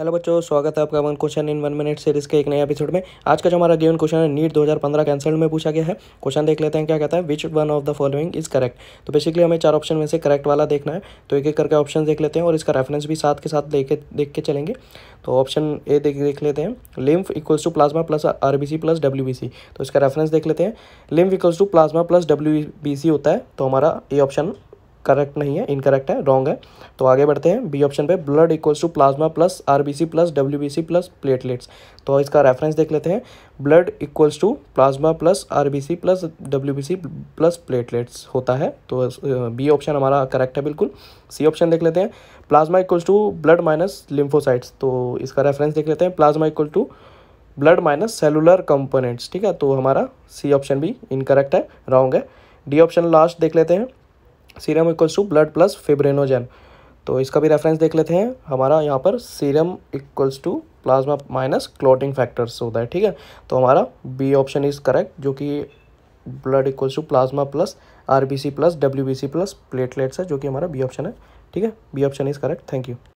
hello बच्चों स्वागत है आपका one question in one minute series के एक नए एपिसोड में आज का जो हमारा गिवन क्वेश्चन है नीट 2015 कैंसल में पूछा गया है क्वेश्चन देख लेते हैं क्या कहता है which one of the following is correct तो बेसिकली हमें चार ऑप्शन में से करेक्ट वाला देखना है तो एक एक करके ऑप्शन देख लेते हैं और इसका रेफरेंस भी साथ के साथ देख देख के चलेंगे तो ऑप्शन ए देख देख लेते हैं lymph equals to plasma plus R B C plus W B C तो इसका रेफरेंस देख लेते हैं lymph equals to plasma plus W B C होता है तो हमारा ये ऑप्शन करेक्ट नहीं है इनकरेक्ट है रॉन्ग है तो आगे बढ़ते हैं बी ऑप्शन पे blood equals to plasma plus RBC plus WBC plus platelets तो इसका रेफरेंस देख लेते हैं blood equals to plasma plus RBC plus WBC plus platelets होता है तो बी ऑप्शन हमारा करेक्ट है बिल्कुल सी ऑप्शन देख लेते हैं plasma equals to blood minus lymphocytes तो इसका रेफरेंस देख लेते हैं plasma equal to blood minus cellular components ठीक है तो हमारा सी ऑप्शन भी इनकरेक्ट है रॉन्ग है डी ऑप्शन लास्ट देख लेते हैं serum equals to blood plus fibrinogen तो इसका भी रेफरेंस देख लेते हैं हमारा यहाँ पर serum equals to plasma minus clotting factors होता है ठीक है तो हमारा बी ऑप्शन इज़ करेक्ट जो कि blood equals to plasma plus R B C plus W B C plus platelets है जो कि हमारा बी ऑप्शन है ठीक है B option is correct thank you